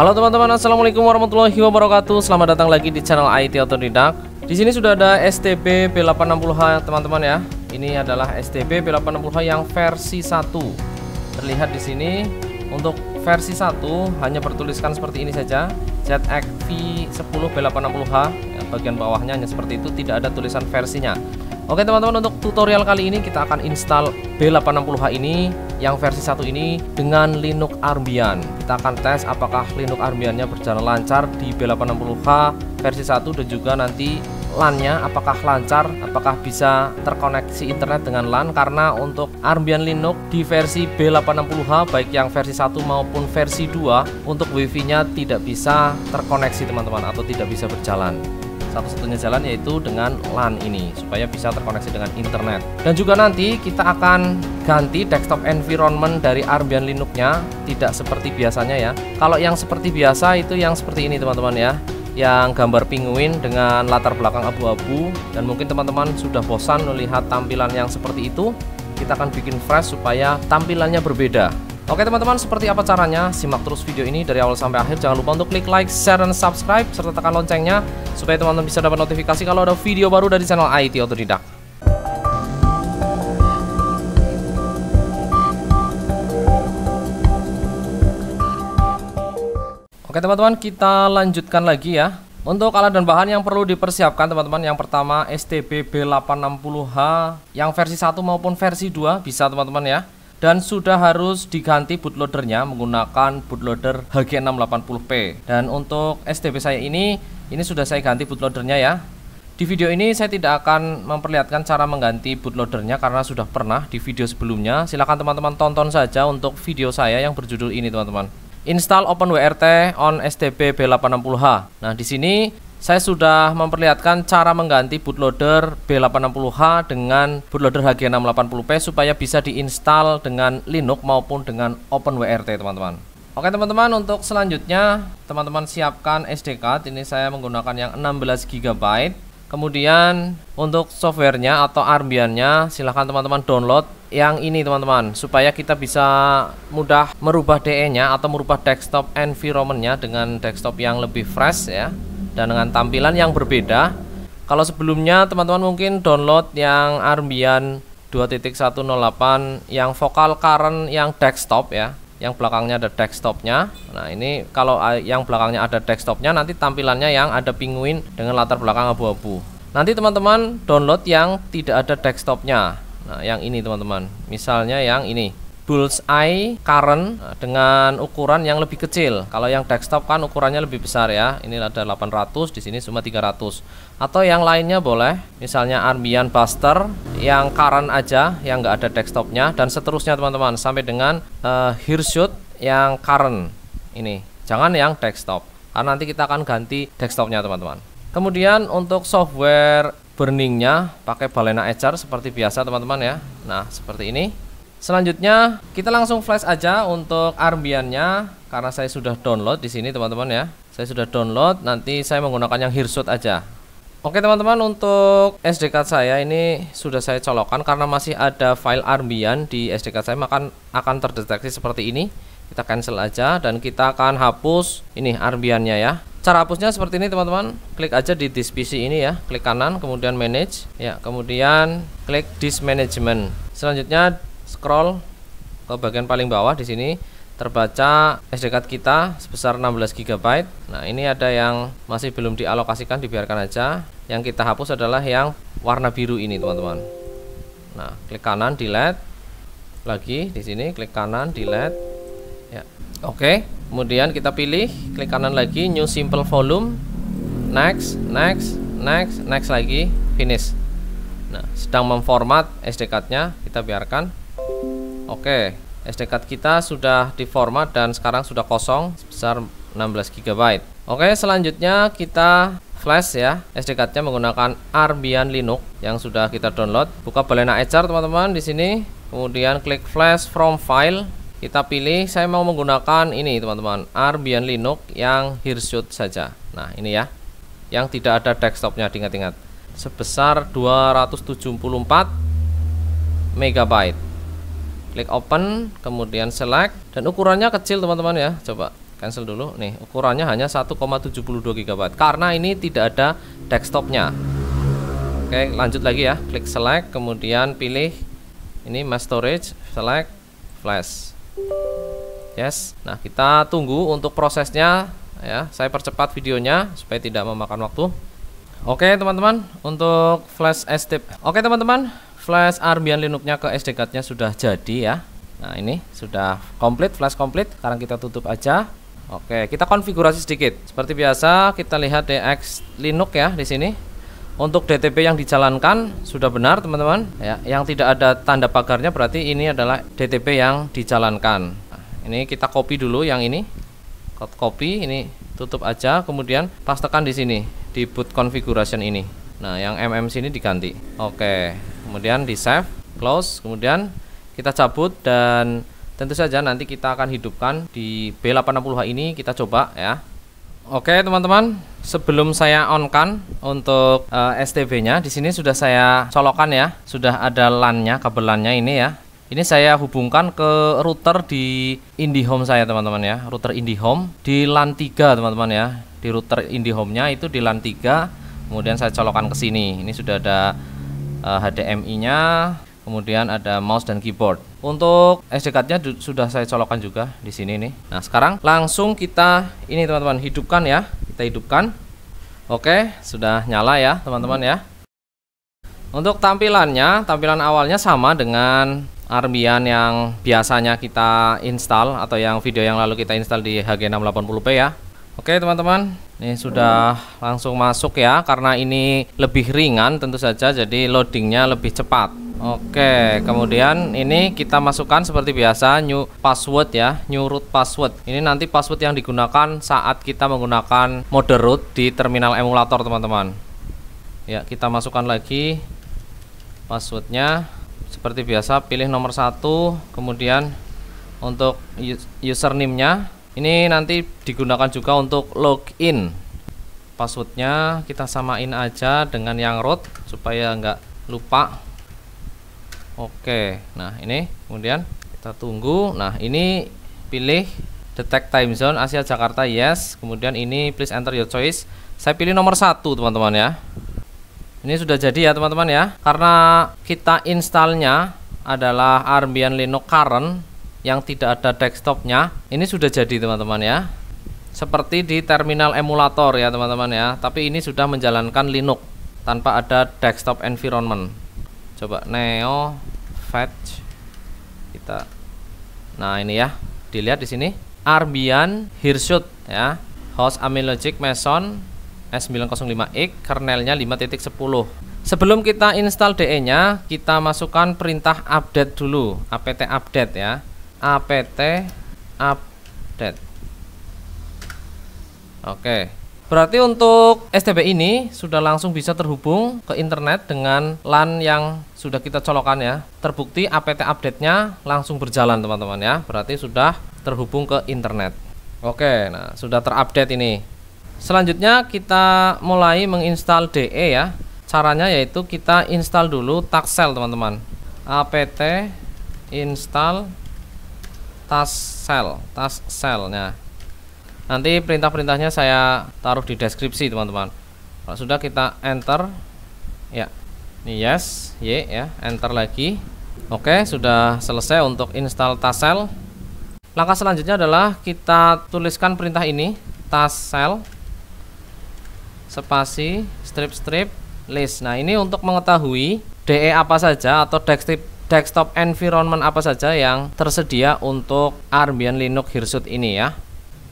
Halo teman-teman, assalamualaikum warahmatullahi wabarakatuh. Selamat datang lagi di channel IT Otodidak. Di sini sudah ada STB P860H teman-teman ya. Ini adalah STB P860H yang versi 1. Terlihat di sini untuk versi 1 hanya bertuliskan seperti ini saja. ZXV 10 P860H bagian bawahnya hanya seperti itu tidak ada tulisan versinya Oke teman-teman untuk tutorial kali ini kita akan install B860H ini yang versi satu ini dengan Linux Armbian. Kita akan tes apakah Linux Armbiannya berjalan lancar di B860H versi 1 dan juga nanti LAN-nya apakah lancar, apakah bisa terkoneksi internet dengan LAN karena untuk Armbian Linux di versi B860H baik yang versi 1 maupun versi 2 untuk WiFi-nya tidak bisa terkoneksi teman-teman atau tidak bisa berjalan. Satu-satunya jalan yaitu dengan LAN ini supaya bisa terkoneksi dengan internet. Dan juga nanti kita akan ganti desktop environment dari Arbian Linux-nya tidak seperti biasanya ya. Kalau yang seperti biasa itu yang seperti ini teman-teman ya yang gambar pinguin dengan latar belakang abu-abu dan mungkin teman-teman sudah bosan melihat tampilan yang seperti itu kita akan bikin fresh supaya tampilannya berbeda Oke teman-teman, seperti apa caranya? Simak terus video ini dari awal sampai akhir. Jangan lupa untuk klik like, share, dan subscribe, serta tekan loncengnya supaya teman-teman bisa dapat notifikasi kalau ada video baru dari channel IT Otodidak. Oke teman-teman, kita lanjutkan lagi ya. Untuk alat dan bahan yang perlu dipersiapkan teman-teman Yang pertama STB B860H Yang versi 1 maupun versi 2 bisa teman-teman ya dan sudah harus diganti bootloadernya menggunakan bootloader HG680P dan untuk STB saya ini ini sudah saya ganti bootloadernya ya di video ini saya tidak akan memperlihatkan cara mengganti bootloadernya karena sudah pernah di video sebelumnya silahkan teman-teman tonton saja untuk video saya yang berjudul ini teman-teman install OpenWRT on STB B860H nah di sini saya sudah memperlihatkan cara mengganti bootloader B860H dengan bootloader HG680P supaya bisa diinstal dengan Linux maupun dengan OpenWRT teman-teman Oke teman-teman untuk selanjutnya teman-teman siapkan SD card ini saya menggunakan yang 16GB kemudian untuk softwarenya atau arbiannya silahkan teman-teman download yang ini teman-teman supaya kita bisa mudah merubah DE nya atau merubah desktop environmentnya dengan desktop yang lebih fresh ya dan dengan tampilan yang berbeda. Kalau sebelumnya teman-teman mungkin download yang Armbian 2.108 yang vokal current yang desktop ya, yang belakangnya ada desktopnya. Nah ini kalau eh, yang belakangnya ada desktopnya nanti tampilannya yang ada penguin dengan latar belakang abu-abu. Nanti teman-teman download yang tidak ada desktopnya. Nah yang ini teman-teman, misalnya yang ini i current eh, dengan ukuran yang lebih kecil. Kalau yang desktop kan ukurannya lebih besar ya. Ini ada 800, di sini cuma 300. Atau yang lainnya boleh, misalnya Armian Buster yang current aja, yang nggak ada desktopnya dan seterusnya teman-teman sampai dengan uh, yang current ini. Jangan yang desktop. Karena nanti kita akan ganti desktopnya teman-teman. Kemudian untuk software burningnya pakai balena etcher seperti biasa teman-teman ya. Nah seperti ini Selanjutnya kita langsung flash aja untuk Arbiannya karena saya sudah download di sini teman-teman ya. Saya sudah download, nanti saya menggunakan yang Hirsut aja. Oke teman-teman untuk SD card saya ini sudah saya colokan karena masih ada file Arbian di SD card saya maka akan terdeteksi seperti ini. Kita cancel aja dan kita akan hapus ini Arbiannya ya. Cara hapusnya seperti ini teman-teman. Klik aja di disk PC ini ya, klik kanan kemudian manage ya, kemudian klik disk management. Selanjutnya scroll ke bagian paling bawah di sini terbaca SD card kita sebesar 16 GB. Nah, ini ada yang masih belum dialokasikan, dibiarkan aja. Yang kita hapus adalah yang warna biru ini, teman-teman. Nah, klik kanan delete. Lagi di sini klik kanan delete. Ya. Oke, kemudian kita pilih klik kanan lagi new simple volume. Next, next, next, next lagi, finish. Nah, sedang memformat SD card-nya, kita biarkan Oke, SD card kita sudah diformat dan sekarang sudah kosong sebesar 16 GB. Oke, selanjutnya kita flash ya SD card-nya menggunakan Arbian Linux yang sudah kita download. Buka Balena Etcher teman-teman di sini. Kemudian klik flash from file. Kita pilih saya mau menggunakan ini teman-teman, Arbian Linux yang hirsut saja. Nah, ini ya. Yang tidak ada desktopnya diingat-ingat. Sebesar 274 megabyte klik open kemudian select dan ukurannya kecil teman-teman ya coba cancel dulu nih ukurannya hanya 1,72 GB karena ini tidak ada desktopnya Oke lanjut lagi ya klik select kemudian pilih ini mass storage select flash yes nah kita tunggu untuk prosesnya ya saya percepat videonya supaya tidak memakan waktu Oke teman-teman untuk flash SD Oke teman-teman flash Arbian Linux-nya ke SD card-nya sudah jadi ya. Nah, ini sudah komplit, flash komplit. Sekarang kita tutup aja. Oke, kita konfigurasi sedikit. Seperti biasa, kita lihat DX Linux ya di sini. Untuk DTP yang dijalankan sudah benar, teman-teman. Ya, yang tidak ada tanda pagarnya berarti ini adalah DTP yang dijalankan. Nah, ini kita copy dulu yang ini. Copy, ini tutup aja, kemudian pastekan di sini di boot configuration ini. Nah, yang MM sini diganti. Oke, kemudian di save close kemudian kita cabut dan tentu saja nanti kita akan hidupkan di B860H ini kita coba ya Oke teman-teman, sebelum saya on kan untuk uh, eh, STB-nya, di sini sudah saya colokan ya, sudah ada LAN-nya, kabel LAN-nya ini ya. Ini saya hubungkan ke router di IndiHome saya teman-teman ya, router IndiHome di LAN 3 teman-teman ya. Di router IndiHome-nya itu di LAN 3, kemudian saya colokan ke sini. Ini sudah ada uh, eh, HDMI-nya, kemudian ada mouse dan keyboard. Untuk SD card-nya sudah saya colokkan juga di sini nih. Nah, sekarang langsung kita ini teman-teman hidupkan ya. Kita hidupkan. Oke, sudah nyala ya, teman-teman ya. Untuk tampilannya, tampilan awalnya sama dengan Armian yang biasanya kita install atau yang video yang lalu kita install di HG680p ya. Oke teman-teman, ini sudah langsung masuk ya karena ini lebih ringan tentu saja jadi loadingnya lebih cepat. Oke, kemudian ini kita masukkan seperti biasa new password ya, new root password. Ini nanti password yang digunakan saat kita menggunakan mode root di terminal emulator teman-teman. Ya, kita masukkan lagi passwordnya seperti biasa pilih nomor satu kemudian untuk username-nya ini nanti digunakan juga untuk login passwordnya kita samain aja dengan yang root supaya nggak lupa oke nah ini kemudian kita tunggu nah ini pilih detect time zone Asia Jakarta yes kemudian ini please enter your choice saya pilih nomor satu teman-teman ya ini sudah jadi ya teman-teman ya karena kita installnya adalah Arbian Linux current yang tidak ada desktopnya ini sudah jadi teman-teman ya seperti di terminal emulator ya teman-teman ya tapi ini sudah menjalankan Linux tanpa ada desktop environment coba neo fetch kita nah ini ya dilihat di sini Arbian Hirsut ya host Amilogic Mason S905X kernelnya 5.10 sebelum kita install DE nya kita masukkan perintah update dulu apt update ya apt update oke berarti untuk STB ini sudah langsung bisa terhubung ke internet dengan LAN yang sudah kita colokan ya terbukti apt update nya langsung berjalan teman-teman ya berarti sudah terhubung ke internet oke nah sudah terupdate ini selanjutnya kita mulai menginstal DE ya caranya yaitu kita install dulu taksel teman-teman apt install task cell task cellnya nanti perintah-perintahnya saya taruh di deskripsi teman-teman kalau sudah kita enter ya ini yes y ya enter lagi oke sudah selesai untuk install tas cell langkah selanjutnya adalah kita tuliskan perintah ini tas cell spasi strip strip list nah ini untuk mengetahui DE apa saja atau description desktop environment apa saja yang tersedia untuk Arbian Linux Hirsut ini ya.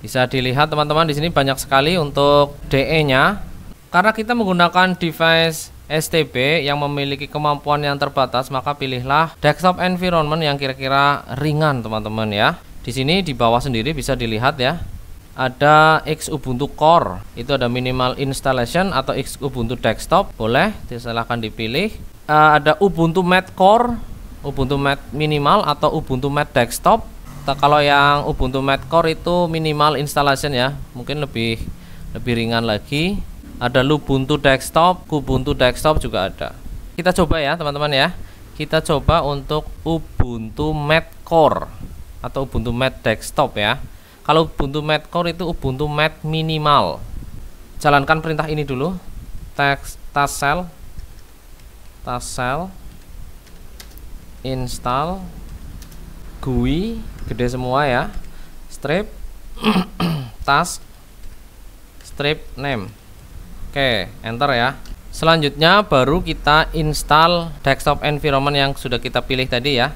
Bisa dilihat teman-teman di sini banyak sekali untuk DE-nya. Karena kita menggunakan device STB yang memiliki kemampuan yang terbatas, maka pilihlah desktop environment yang kira-kira ringan, teman-teman ya. Di sini di bawah sendiri bisa dilihat ya. Ada X Ubuntu Core, itu ada minimal installation atau X Ubuntu Desktop, boleh silahkan dipilih. Uh, ada Ubuntu mate Core, Ubuntu Mate minimal atau Ubuntu Mate desktop kalau yang Ubuntu Mate Core itu minimal installation ya mungkin lebih lebih ringan lagi ada Ubuntu desktop Ubuntu desktop juga ada kita coba ya teman-teman ya kita coba untuk Ubuntu Mate Core atau Ubuntu Mate desktop ya kalau Ubuntu Mate Core itu Ubuntu Mate minimal jalankan perintah ini dulu text Tassel. cell install GUI gede semua ya strip task strip name oke enter ya selanjutnya baru kita install desktop environment yang sudah kita pilih tadi ya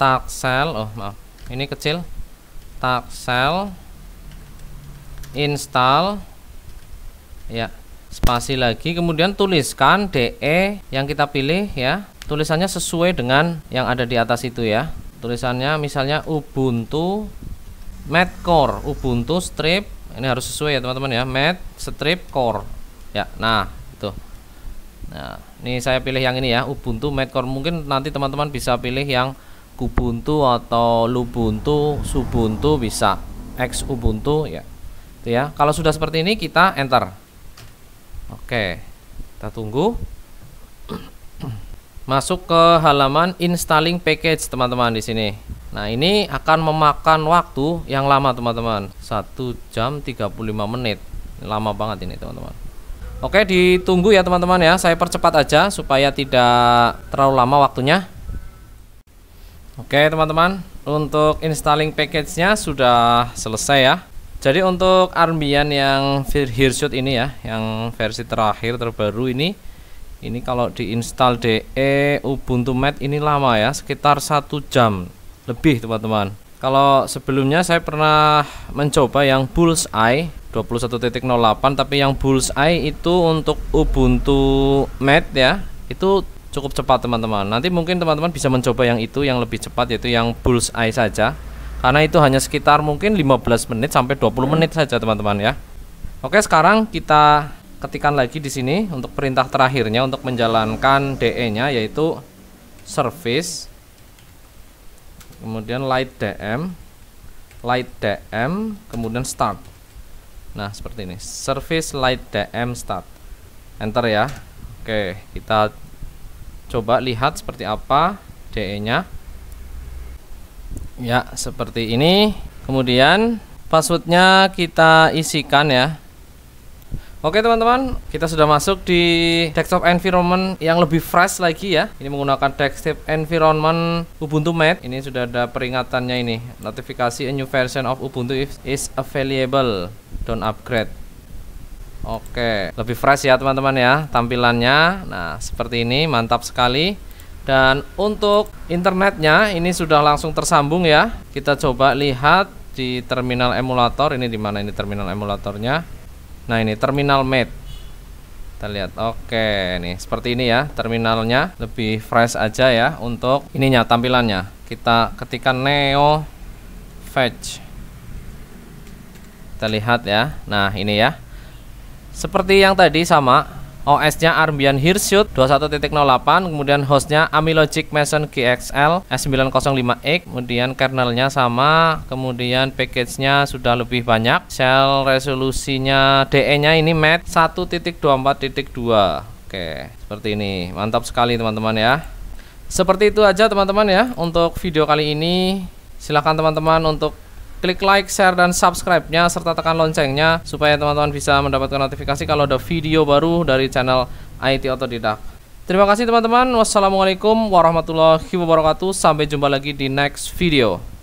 taxel oh maaf ini kecil taxel install ya spasi lagi kemudian tuliskan de yang kita pilih ya tulisannya sesuai dengan yang ada di atas itu ya tulisannya misalnya Ubuntu Mat Core Ubuntu strip ini harus sesuai ya teman-teman ya Mat strip core ya nah itu nah ini saya pilih yang ini ya Ubuntu Mat Core mungkin nanti teman-teman bisa pilih yang Kubuntu atau Lubuntu Subuntu bisa X Ubuntu ya itu ya kalau sudah seperti ini kita enter oke kita tunggu masuk ke halaman installing package teman-teman di sini nah ini akan memakan waktu yang lama teman-teman 1 jam 35 menit lama banget ini teman-teman Oke ditunggu ya teman-teman ya saya percepat aja supaya tidak terlalu lama waktunya Oke teman-teman untuk installing package-nya sudah selesai ya jadi untuk Armbian yang hirsut ini ya yang versi terakhir terbaru ini ini kalau diinstal DE Ubuntu Mate ini lama ya sekitar satu jam lebih teman-teman kalau sebelumnya saya pernah mencoba yang Bullseye 21.08 tapi yang Bullseye itu untuk Ubuntu Mate ya itu cukup cepat teman-teman nanti mungkin teman-teman bisa mencoba yang itu yang lebih cepat yaitu yang Bullseye saja karena itu hanya sekitar mungkin 15 menit sampai 20 menit saja teman-teman ya Oke sekarang kita ketikan lagi di sini untuk perintah terakhirnya untuk menjalankan DE-nya yaitu service kemudian light DM light DM kemudian start nah seperti ini service light DM start enter ya Oke kita coba lihat seperti apa DE nya ya seperti ini kemudian passwordnya kita isikan ya Oke teman-teman, kita sudah masuk di desktop environment yang lebih fresh lagi ya. Ini menggunakan desktop environment Ubuntu Mate. Ini sudah ada peringatannya ini. Notifikasi a new version of Ubuntu is available. Don't upgrade. Oke, lebih fresh ya teman-teman ya tampilannya. Nah, seperti ini mantap sekali. Dan untuk internetnya ini sudah langsung tersambung ya. Kita coba lihat di terminal emulator ini di mana ini terminal emulatornya Nah ini terminal mate kita lihat oke nih seperti ini ya terminalnya lebih fresh aja ya untuk ininya tampilannya kita ketikkan neo fetch kita lihat ya nah ini ya seperti yang tadi sama OS-nya Armbian Hirsute 21.08, kemudian host-nya Amilogic Mason GXL S905X, kemudian kernelnya sama, kemudian package-nya sudah lebih banyak, shell resolusinya DE-nya ini matte 1.24.2. Oke, seperti ini. Mantap sekali teman-teman ya. Seperti itu aja teman-teman ya untuk video kali ini. Silahkan teman-teman untuk Klik like, share, dan subscribe-nya serta tekan loncengnya supaya teman-teman bisa mendapatkan notifikasi kalau ada video baru dari channel IT Otodidak. Terima kasih teman-teman. Wassalamualaikum warahmatullahi wabarakatuh. Sampai jumpa lagi di next video.